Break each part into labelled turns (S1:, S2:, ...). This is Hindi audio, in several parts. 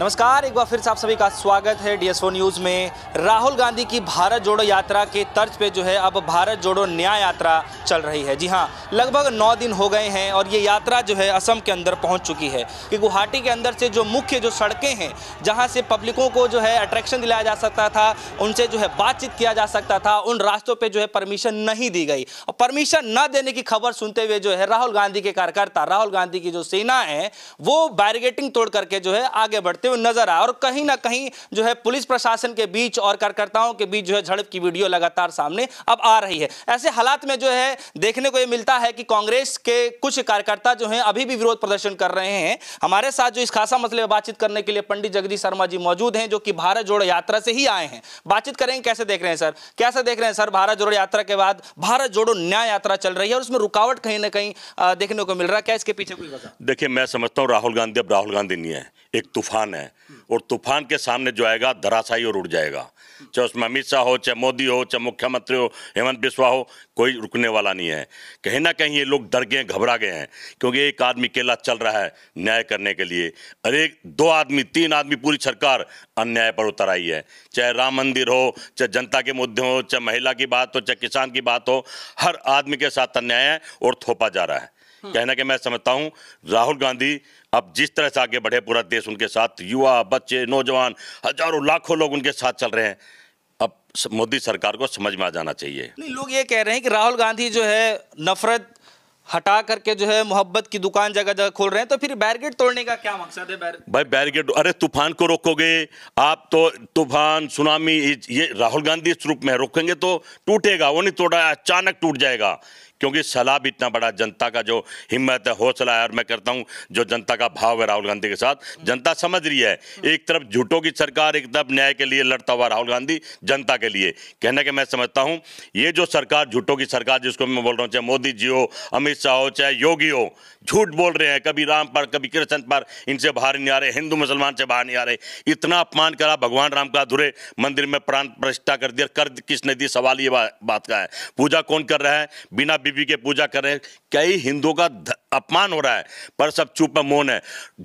S1: नमस्कार एक बार फिर से आप सभी का स्वागत है डीएसओ न्यूज़ में राहुल गांधी की भारत जोड़ो यात्रा के तर्ज पे जो है अब भारत जोड़ो न्याय यात्रा चल रही है जी हाँ लगभग नौ दिन हो गए हैं और ये यात्रा जो है असम के अंदर पहुंच चुकी है कि गुवाहाटी के अंदर से जो मुख्य जो सड़कें हैं जहाँ से पब्लिकों को जो है अट्रैक्शन दिलाया जा सकता था उनसे जो है बातचीत किया जा सकता था उन रास्तों पर जो है परमिशन नहीं दी गई और परमिशन न देने की खबर सुनते हुए जो है राहुल गांधी के कार्यकर्ता राहुल गांधी की जो सेना है वो बैरिगेटिंग तोड़ करके जो है आगे बढ़ते हुए नजर आए और कहीं ना कहीं जो है पुलिस प्रशासन के बीच और कार्यकर्ताओं के बीच जो है झड़प की वीडियो लगातार सामने अब आ रही है ऐसे हालात में जो है देखने को यह मिलता है कि कांग्रेस के कुछ कार्यकर्ता जो है अभी भी विरोध प्रदर्शन कर रहे हैं हमारे साथ जो इस खासा मसले में बातचीत करने के लिए पंडित जगदीश शर्मा जी मौजूद हैं जो कि भारत जोड़ो यात्रा से ही आए हैं बातचीत करेंगे कैसे देख रहे हैं सर कैसे देख रहे हैं सर भारत जोड़ो यात्रा के बाद भारत जोड़ो न्याय यात्रा चल रही है और उसमें रुकावट कहीं ना कहीं देखने को मिल रहा है क्या इसके पीछे कोई
S2: देखिए मैं समझता हूँ राहुल गांधी अब राहुल गांधी नहीं है एक तूफान हैं और तूफान के सामने जो आएगा धराशाई और उड़ जाएगा चाहे उसमें अमित शाह हो चाहे मोदी हो चाहे मुख्यमंत्री हो हेमंत बिस्वा हो कोई रुकने वाला नहीं है कहीं ना कहीं ये लोग डर गए घबरा गए हैं क्योंकि एक आदमी अकेला चल रहा है न्याय करने के लिए अरे दो आदमी तीन आदमी पूरी सरकार अन्याय पर उतर आई है चाहे राम मंदिर हो चाहे जनता के मुद्दे हो चाहे महिला की बात हो चाहे किसान की बात हो हर आदमी के साथ अन्याय है और थोपा जा रहा है हाँ। कहना कि मैं समझता हूँ राहुल गांधी अब जिस तरह से आगे बढ़े पूरा देश उनके साथ युवा बच्चे नौजवान हजारों लाखों लोग उनके साथ चल रहे हैं अब मोदी सरकार को समझ में आ जाना चाहिए
S1: नहीं लोग ये कह रहे हैं कि राहुल गांधी जो है नफरत हटा करके जो है मोहब्बत की दुकान जगह जगह खोल रहे हैं तो फिर बैरिकेड तोड़ने का क्या मकसद है बैर...
S2: भाई बैरिकेड अरे तूफान को रोकोगे आप तो तूफान सुनामी ये राहुल गांधी इस रूप में रोकेंगे तो टूटेगा वो नहीं तोड़ा अचानक टूट जाएगा क्योंकि सलाब इतना बड़ा जनता का जो हिम्मत है हौसला है और मैं करता हूँ जो जनता का भाव है राहुल गांधी के साथ जनता समझ रही है एक तरफ झूठों की सरकार एक तरफ न्याय के लिए लड़ता हुआ राहुल गांधी जनता के लिए कहने के मैं समझता हूँ ये जो सरकार झूठों की सरकार जिसको मैं बोल रहा हूँ चाहे मोदी जी हो अमित शाह हो चाहे योगी हो झूठ बोल रहे हैं कभी राम पर कभी कृष्ण पर इनसे बाहर नहीं आ रहे हिंदू मुसलमान से बाहर नहीं आ रहे इतना अपमान करा भगवान राम का अधूरे मंदिर में प्राण प्रतिष्ठा कर दिया कर्ज किसने दी सवाल ये बात का है पूजा कौन कर रहा है बिना देवी के पूजा कर रहे हैं कई हिंदुओं का अपमान हो रहा है पर सब चुप में मौन है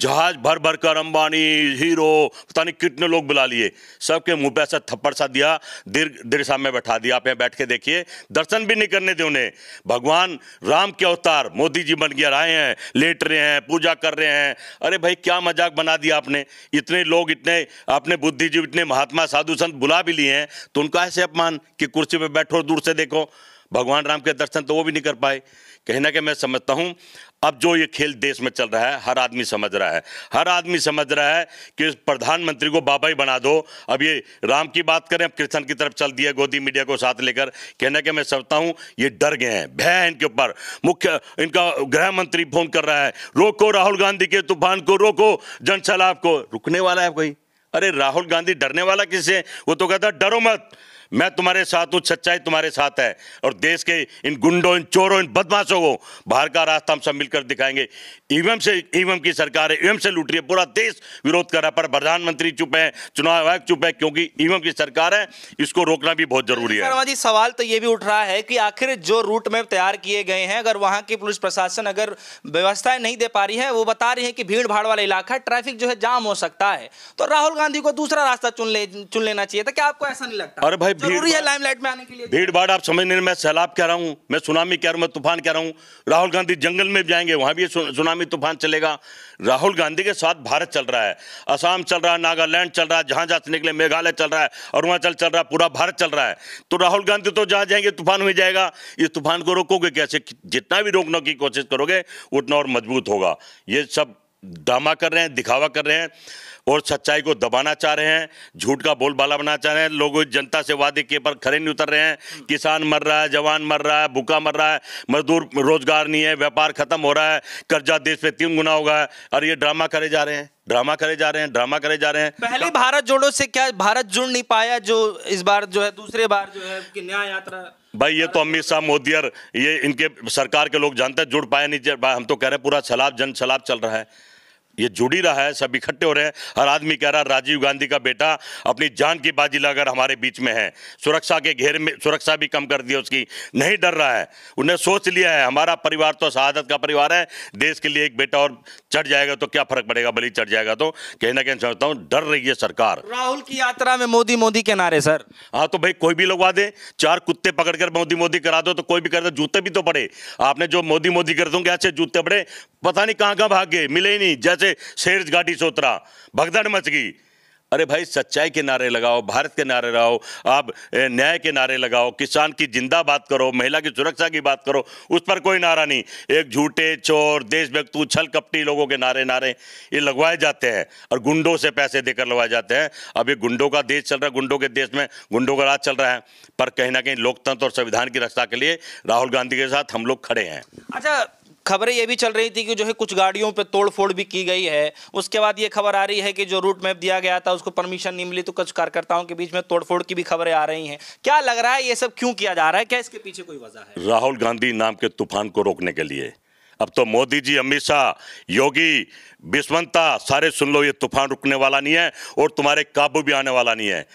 S2: जहाज भर भर कर अंबानी हीरो पता नहीं कितने लोग बुला लिए सबके मुंह पे ऐसा थप्पड़ सा दिया दीर्घ दिशा में बैठा दिया आप यहाँ बैठ के देखिए दर्शन भी नहीं करने दे उन्हें भगवान राम के अवतार मोदी जी बन गया आए हैं लेट रहे हैं पूजा कर रहे हैं अरे भाई क्या मजाक बना दिया आपने इतने लोग इतने अपने बुद्धिजीव इतने महात्मा साधु संत बुला भी लिए हैं तो उनका ऐसे अपमान कि कुर्सी पर बैठो दूर से देखो भगवान राम के दर्शन तो वो भी नहीं कर पाए कहना के मैं समझता हूँ अब जो ये खेल देश में चल रहा है हर आदमी समझ रहा है हर आदमी समझ रहा है कि प्रधानमंत्री को बाबा ही बना दो अब ये राम की बात करें अब कृष्ण की तरफ चल दिया गोदी मीडिया को साथ लेकर कहना कि मैं समझता हूँ ये डर गए हैं भय है इनके ऊपर मुख्य इनका गृह मंत्री फोन कर रहा है रोको राहुल गांधी के तूफान को रोको जनसैलाब को रुकने वाला है कोई अरे राहुल गांधी डरने वाला किससे वो तो कहता डरो मत मैं तुम्हारे साथ हूँ सच्चाई तुम्हारे साथ है और देश के इन गुंडों इन चोरों इन बदमाशों को बाहर का रास्ता हम सब मिलकर दिखाएंगे ईवीएम से ईवीएम की सरकार है ईवीएम से लूट रही है पूरा देश विरोध कर रहा है पर प्रधानमंत्री चुप है चुनाव आयोग चुप है क्योंकि ईवीएम की सरकार है इसको रोकना भी बहुत जरूरी है
S1: जी सवाल तो ये भी उठ रहा है कि आखिर जो रूट मैप तैयार किए गए हैं अगर वहाँ की पुलिस प्रशासन अगर व्यवस्थाएं नहीं दे पा रही है वो बता रही है कि भीड़ भाड़ वाला इलाका ट्रैफिक जो है जाम हो सकता है तो राहुल गांधी को दूसरा रास्ता चुन ले चुन लेना चाहिए था तो क्या आपको ऐसा नहीं लगता अरे भाई जरूरी है लाइमलाइट में आने के लिए
S2: भीड़ भाड़ आप समझ नहीं मैं सैलाब कह रहा हूँ मैं सुनामी कह रहा हूँ मैं तूफान कह रहा हूँ राहुल गांधी जंगल में जाएंगे वहाँ भी सुनामी तूफान चलेगा राहुल गांधी के साथ भारत चल रहा है असम चल रहा है नागालैंड चल रहा है जहाँ जहाँ से निकले मेघालय चल रहा है अरुणाचल चल रहा है पूरा भारत चल रहा है तो राहुल गांधी तो जहाँ जाएंगे तूफान में जाएगा इस तूफान को रोकोगे कैसे जितना भी रोकने की कोशिश करोगे उतना और मजबूत होगा ये सब ड्रामा कर रहे हैं दिखावा कर रहे हैं और सच्चाई को दबाना चाह रहे हैं झूठ का बोलबाला बनाना चाह रहे हैं लोग जनता से वादे के पर खड़े नहीं उतर रहे हैं किसान मर रहा है जवान मर रहा है भूखा मर रहा है मजदूर रोजगार नहीं है व्यापार खत्म हो रहा है कर्जा देश पे तीन गुना होगा और ये ड्रामा करे जा रहे हैं ड्रामा करे जा रहे हैं ड्रामा करे जा रहे हैं
S1: पहले भारत
S2: जोड़ो से क्या भारत जुड़ नहीं पाया जो इस बार जो है दूसरे बार जो है
S1: कि न्याय यात्रा
S2: भाई ये तो अमित शाह मोदी ये इनके सरकार के लोग जानते हैं जुड़ पाया नहीं हम तो कह रहे हैं पूरा सलाब जन सलाब चल रहा है ये जुड़ी रहा है सब इकट्ठे हो रहे हैं हर आदमी कह रहा है राजीव गांधी का बेटा अपनी जान की बाजी लगाकर हमारे बीच में है सुरक्षा के घेर में सुरक्षा भी कम कर दी उसकी नहीं डर रहा है उन्हें सोच लिया है हमारा परिवार तो शहादत का परिवार है देश के लिए एक बेटा और चढ़ जाएगा तो क्या फर्क पड़ेगा बलि चढ़ जाएगा तो कहीं ना कहीं समझता हूँ डर रही है सरकार राहुल की यात्रा में मोदी मोदी के नारे सर हाँ तो भाई कोई भी लगवा दे चार कुत्ते पकड़कर मोदी मोदी करा दो तो कोई भी कर दो जूते भी तो पड़े आपने जो मोदी मोदी कर दूंगे ऐसे जूते पड़े पता नहीं कहाँ कहाँ भाग गए मिले ही नहीं जैसे से शेर गाड़ी सोतरा भगदड़ मच गई अरे भाई सच्चाई के नारे लगाओ भारत के नारे लगाओ आप न्याय के नारे लगाओ किसान की जिंदा बात करो महिला की सुरक्षा की बात करो उस पर कोई नारा नहीं एक झूठे चोर देशभक्त छल कपटी लोगों के नारे नारे ये लगवाए जाते हैं और गुंडों से पैसे देकर लगवाए जाते हैं अभी गुंडों का देश चल रहा है गुंडों के देश में गुंडों का राज चल रहा है पर कहीं ना कहीं लोकतंत्र और संविधान की रक्षा के लिए राहुल गांधी के साथ हम लोग खड़े हैं
S1: अच्छा खबरें ये भी चल रही थी कि जो है कुछ गाड़ियों पे तोड़फोड़ भी की गई है उसके बाद ये खबर आ रही है कि जो रूट मैप दिया गया था उसको परमिशन नहीं मिली तो कुछ कार्यकर्ताओं के बीच में तोड़फोड़ की भी खबरें आ रही हैं क्या लग रहा है ये सब क्यों किया जा रहा है क्या इसके पीछे कोई वजह
S2: है राहुल गांधी नाम के तूफान को रोकने के लिए अब तो मोदी जी अमित शाह योगी बिस्वंता सारे सुन लो ये तूफान रुकने वाला नहीं है और तुम्हारे काबू भी आने वाला नहीं है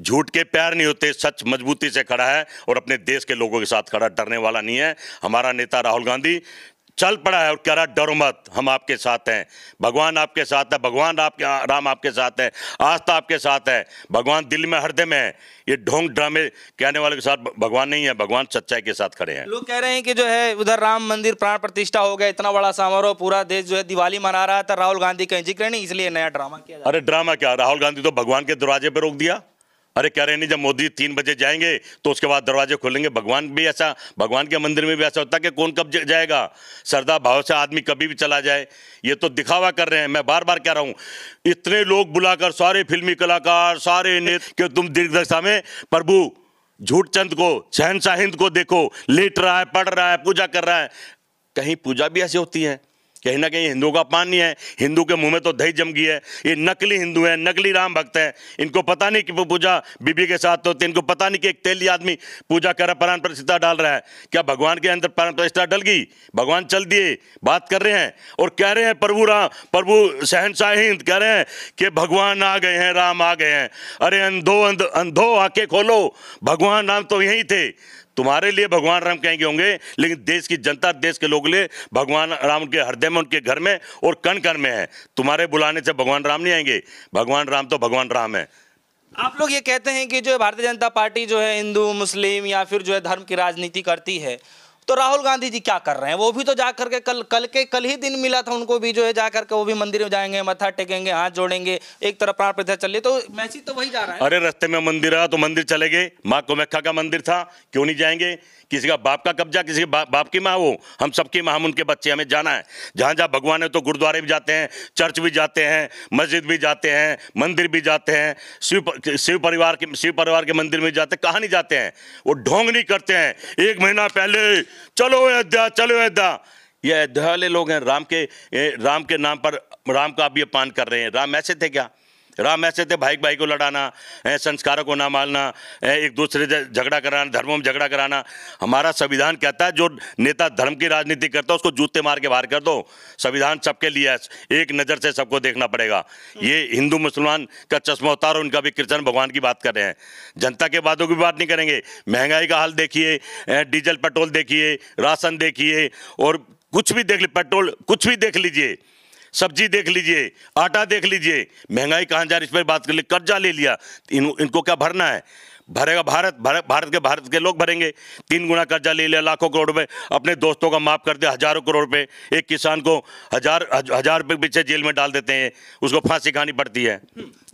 S2: झूठ के प्यार नहीं होते सच मजबूती से खड़ा है और अपने देश के लोगों के साथ खड़ा डरने वाला नहीं है हमारा नेता राहुल गांधी चल पड़ा है और कह रहा डरो मत हम आपके साथ हैं भगवान आपके साथ है भगवान आपके राम आपके साथ है आस्था आपके साथ है भगवान दिल में हृदय में है ये ढोंग ड्रामे कहने वाले के साथ भगवान नहीं है भगवान सच्चाई के साथ खड़े हैं लोग
S1: कह रहे हैं कि जो है उधर राम मंदिर प्राण प्रतिष्ठा हो गया इतना बड़ा समारोह पूरा देश जो है दिवाली मना रहा था राहुल गांधी कहीं जिक्र नहीं इसलिए नया ड्रामा
S2: किया अरे ड्रामा क्या राहुल गांधी तो भगवान के दरवाजे पर रोक दिया अरे कह रहे नहीं जब मोदी तीन बजे जाएंगे तो उसके बाद दरवाजे खोलेंगे भगवान भी ऐसा भगवान के मंदिर में भी ऐसा होता है कि कौन कब जाएगा सरदार भाव से आदमी कभी भी चला जाए ये तो दिखावा कर रहे हैं मैं बार बार कह रहा हूँ इतने लोग बुलाकर सारे फिल्मी कलाकार सारे नेत कि तुम दीर्घदशा में प्रभु झूठ चंद को शहनशाहिंद को देखो लेट रहा है पढ़ रहा है पूजा कर रहा है कहीं पूजा भी ऐसी होती है कहीं ना कहीं हिंदुओं का अपमान नहीं है हिंदू के मुंह में तो दही जम गई है ये नकली हिंदू है नकली राम भक्त है इनको पता नहीं कि पूजा बीबी के साथ होती है इनको पता नहीं कि एक तेली आदमी पूजा कर प्राण प्रतिष्ठा डाल रहा है क्या भगवान के अंदर प्राण प्रतिष्ठा डल गई भगवान चल दिए बात कर रहे हैं और कह रहे हैं प्रभु राम प्रभु सहनशाह हिंद कह रहे हैं कि भगवान आ गए हैं राम आ गए हैं अरे अंधो अंधो आके खोलो भगवान राम तो यहीं थे तुम्हारे लिए भगवान राम कहेंगे होंगे लेकिन देश की जनता देश के लोग लिए भगवान राम के हृदय में उनके घर में और कण कण में है तुम्हारे बुलाने से भगवान राम नहीं आएंगे भगवान राम तो भगवान राम है
S1: आप लोग ये कहते हैं कि जो भारतीय जनता पार्टी जो है हिंदू मुस्लिम या फिर जो है धर्म की राजनीति करती है तो राहुल गांधी जी क्या कर रहे हैं वो भी तो जा करके कल कल के कल ही दिन मिला था उनको भी जो है जा करके वो भी मंदिर में जाएंगे मत्था टेकेंगे हाथ जोड़ेंगे एक तरफ
S2: प्राण प्रथा चल तो
S1: मैसी तो वही जा रहा
S2: है अरे रस्ते में मंदिर रहा तो मंदिर चले गए माँ कोमेखा का मंदिर था क्यों नहीं जाएंगे किसी का बाप का कब्जा किसी के बा, बाप की माँ हो हम सबकी माँ हम उनके बच्चे हमें जाना है जहाँ जहाँ भगवान है तो गुरुद्वारे भी जाते हैं चर्च भी जाते हैं मस्जिद भी जाते हैं मंदिर भी जाते हैं शिव शिव परिवार के शिव परिवार के मंदिर में जाते कहाँ नहीं जाते हैं वो ढोंग नहीं करते हैं एक महीना पहले चलो अयोध्या चलो अयोध्या ये अयोध्या वाले लोग हैं राम के राम के नाम पर राम का अभी अपमान कर रहे हैं राम ऐसे थे क्या राम ऐसे थे भाई भाई को लड़ाना संस्कारों को ना मानना एक दूसरे से झगड़ा कराना धर्मों में झगड़ा कराना हमारा संविधान कहता है जो नेता धर्म की राजनीति करता है उसको जूते मार के बाहर कर दो संविधान सबके लिए एक नज़र से सबको देखना पड़ेगा ये हिंदू मुसलमान का चश्मा उतारो उनका भी कृष्ण भगवान की बात कर रहे हैं जनता के बातों की बात नहीं करेंगे महंगाई का हाल देखिए डीजल पेट्रोल देखिए राशन देखिए और कुछ भी देख ली पेट्रोल कुछ भी देख लीजिए सब्जी देख लीजिए आटा देख लीजिए महंगाई कहाँ जा रही इस पर बात कर ली कर्जा ले लिया इन, इनको क्या भरना है भरेगा भारत भर भारत के भारत के लोग भरेंगे तीन गुना कर्जा ले लिया लाखों करोड़ रुपए अपने दोस्तों का माफ़ कर दिया हज़ारों करोड़ रुपए एक किसान को हजार हजार रुपये पीछे जेल में डाल देते हैं उसको फांसी खानी पड़ती है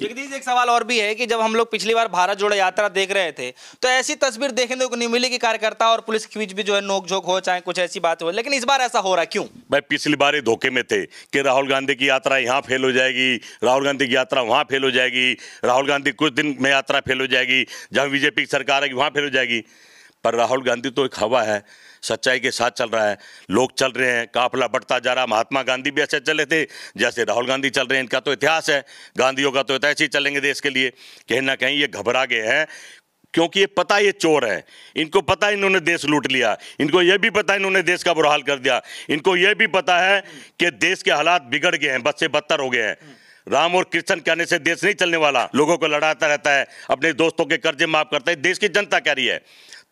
S1: जगदीश तो एक सवाल और भी है कि जब हम लोग पिछली बार भारत जोड़ो यात्रा देख रहे थे तो ऐसी तस्वीर देखने को नहीं मिली कि कार्यकर्ता और पुलिस के बीच भी जो है नोकझोंक हो चाहे कुछ ऐसी बात हो लेकिन इस बार ऐसा हो रहा क्यों
S2: भाई पिछली बार धोखे में थे कि राहुल गांधी की यात्रा यहाँ फेल हो जाएगी राहुल गांधी की यात्रा वहाँ फेल हो जाएगी राहुल गांधी कुछ दिन में यात्रा फेल हो जाएगी जहाँ बीजेपी की सरकार आएगी वहाँ फेल हो जाएगी पर राहुल गांधी तो एक हवा है सच्चाई के साथ चल रहा है लोग चल रहे हैं काफिला बढ़ता जा रहा महात्मा गांधी भी ऐसे चले थे जैसे राहुल गांधी चल रहे हैं इनका तो इतिहास है गांधियों का तो ऐसे ही चलेंगे देश के लिए कहीं ना कहीं ये घबरा गए हैं क्योंकि ये पता ये चोर है इनको पता इन्होंने देश लूट लिया इनको ये भी पता इन्होंने देश का बुरा हाल कर दिया इनको ये भी पता है कि देश के हालात बिगड़ गए हैं बस से बदतर हो गए हैं राम और कृष्ण कहने से देश नहीं चलने वाला लोगों को लड़ाता रहता है अपने दोस्तों के कर्जे माफ करता है देश की जनता कह रही है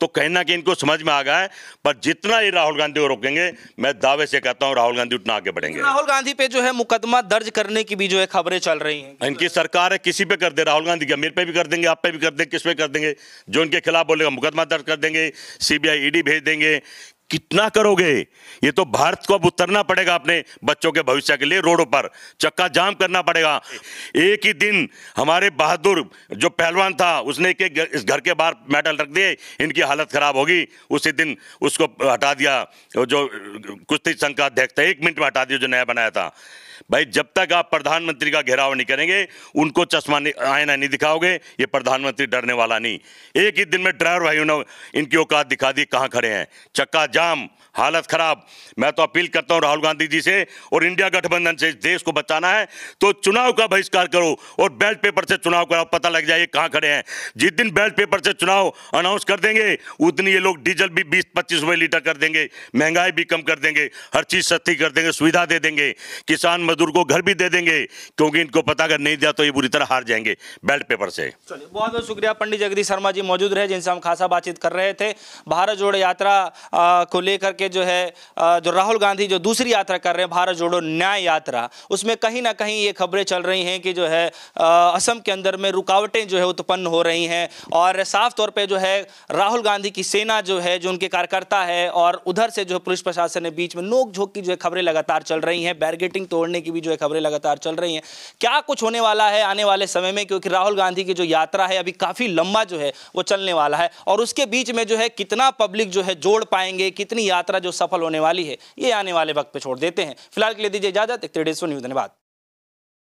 S2: तो कहना कि इनको समझ में आ गया है पर जितना ये राहुल गांधी को रोकेंगे मैं दावे से कहता हूँ राहुल गांधी उतना आगे बढ़ेंगे
S1: राहुल गांधी पे जो है मुकदमा दर्ज करने की भी जो है खबरें चल रही है
S2: इनकी सरकार है किसी पे कर दे राहुल गांधी की मेरे पे भी कर देंगे आप पे भी कर देंगे किस पे कर देंगे जो इनके खिलाफ बोलेगा मुकदमा दर्ज कर देंगे सीबीआई ईडी भेज देंगे कितना करोगे ये तो भारत को अब उतरना पड़ेगा अपने बच्चों के भविष्य के लिए रोडों पर चक्का जाम करना पड़ेगा एक ही दिन हमारे बहादुर जो पहलवान था उसने के इस घर के बाहर मेडल रख दिए इनकी हालत खराब होगी उसी दिन उसको हटा दिया जो कुश्ती संघ का अध्यक्ष था एक मिनट में हटा दिया जो नया बनाया था भाई जब तक आप प्रधानमंत्री का घेराव नहीं करेंगे उनको चश्मा आयना नहीं दिखाओगे ये प्रधानमंत्री डरने वाला नहीं एक ही दिन में ड्राइवर भाई उन्होंने इनकी औकात दिखा दी कहाँ खड़े हैं चक्का जाम हालत खराब मैं तो अपील करता हूँ राहुल गांधी जी से और इंडिया गठबंधन से देश को बचाना है तो चुनाव का बहिष्कार करो और बैलेट पेपर से चुनाव कराओ पता लग जाए कहाँ खड़े हैं जिस दिन बैलेट पेपर से चुनाव अनाउंस कर देंगे उतनी ये लोग डीजल भी बीस पच्चीस रुपये लीटर कर देंगे महंगाई भी कम कर देंगे हर चीज़ सस्ती कर देंगे सुविधा दे देंगे किसान मजदूर को घर भी दे देंगे क्योंकि इनको पता अगर नहीं दिया तो ये बुरी तरह हार जाएंगे बेल्ट पेपर से
S1: बहुत बहुत शुक्रिया पंडित जगदीश शर्मा जी मौजूद रहे जिनसे हम खासा बातचीत कर रहे थे भारत जोड़ो यात्रा को लेकर के जो है जो राहुल गांधी जो दूसरी यात्रा कर रहे हैं भारत जोड़ो न्याय यात्रा उसमें कहीं ना कहीं ये खबरें चल रही हैं कि जो है असम के अंदर में रुकावटें जो है उत्पन्न हो रही हैं और साफ तौर पर जो है राहुल गांधी की सेना जो है जो उनके कार्यकर्ता है और उधर से जो पुलिस प्रशासन है बीच में नोक झोंक की जो है खबरें लगातार चल रही हैं बैरगेटिंग तोड़ने छोड़ने की भी जो है खबरें लगातार चल रही हैं क्या कुछ होने वाला है आने वाले समय में क्योंकि राहुल गांधी की जो यात्रा है अभी काफ़ी लंबा जो है वो चलने वाला है और उसके बीच में जो है कितना पब्लिक जो है जोड़ पाएंगे कितनी यात्रा जो सफल होने वाली है ये आने वाले वक्त पर छोड़ देते हैं फिलहाल के लिए दीजिए इजाजत एक त्रिडेश्वर न्यूज धन्यवाद